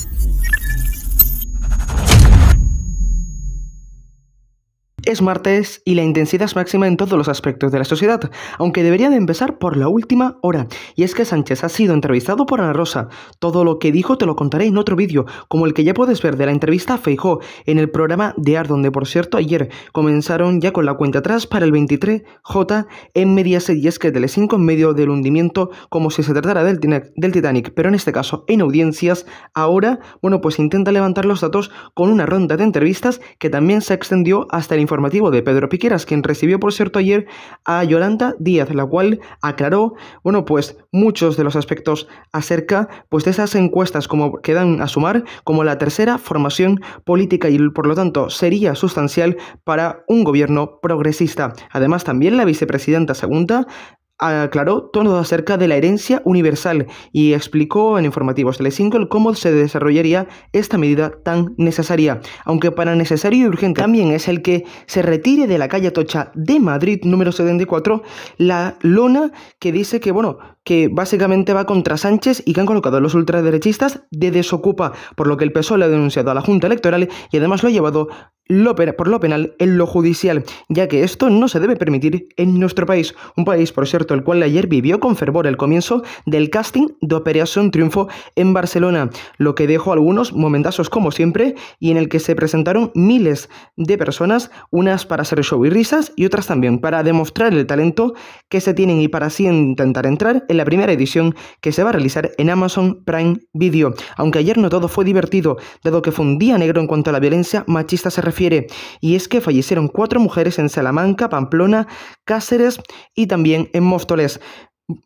you Es martes y la intensidad es máxima en todos los aspectos de la sociedad, aunque debería de empezar por la última hora. Y es que Sánchez ha sido entrevistado por Ana Rosa. Todo lo que dijo te lo contaré en otro vídeo, como el que ya puedes ver de la entrevista a Feijó en el programa de AR, donde por cierto ayer comenzaron ya con la cuenta atrás para el 23J en Mediaset y es que Telecinco en medio del hundimiento como si se tratara del, del Titanic, pero en este caso en audiencias, ahora, bueno, pues intenta levantar los datos con una ronda de entrevistas que también se extendió hasta el informe de Pedro Piqueras, quien recibió, por cierto, ayer a Yolanda Díaz, la cual aclaró, bueno, pues muchos de los aspectos acerca pues, de esas encuestas como quedan a sumar como la tercera formación política y por lo tanto sería sustancial para un gobierno progresista. Además, también la vicepresidenta segunda aclaró todo acerca de la herencia universal y explicó en Informativos Telecinco cómo se desarrollaría esta medida tan necesaria, aunque para necesario y urgente también es el que se retire de la calle Tocha de Madrid número 74 la lona que dice que bueno, que básicamente va contra Sánchez y que han colocado a los ultraderechistas de desocupa, por lo que el PSOE le ha denunciado a la Junta Electoral y además lo ha llevado por lo penal en lo judicial, ya que esto no se debe permitir en nuestro país, un país, por cierto, el cual ayer vivió con fervor el comienzo del casting de Operación Triunfo en Barcelona, lo que dejó algunos momentazos como siempre y en el que se presentaron miles de personas, unas para hacer show y risas y otras también para demostrar el talento que se tienen y para así intentar entrar en la primera edición que se va a realizar en Amazon Prime Video, aunque ayer no todo fue divertido, dado que fue un día negro en cuanto a la violencia machista se y es que fallecieron cuatro mujeres en Salamanca, Pamplona, Cáceres y también en Móstoles.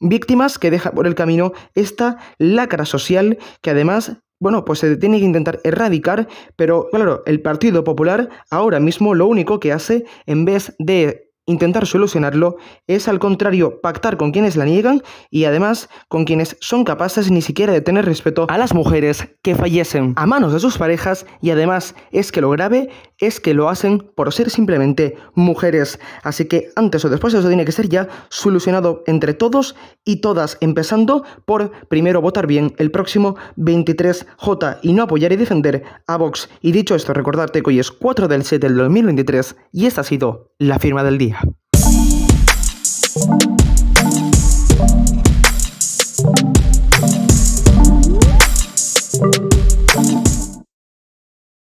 Víctimas que deja por el camino esta lacra social que además bueno, pues se tiene que intentar erradicar, pero claro, el Partido Popular ahora mismo lo único que hace, en vez de intentar solucionarlo es al contrario pactar con quienes la niegan y además con quienes son capaces ni siquiera de tener respeto a las mujeres que fallecen a manos de sus parejas y además es que lo grave es que lo hacen por ser simplemente mujeres. Así que antes o después eso tiene que ser ya solucionado entre todos y todas, empezando por primero votar bien el próximo 23J y no apoyar y defender a Vox. Y dicho esto, recordarte que hoy es 4 del 7 del 2023 y esta ha sido la firma del día. Thank you.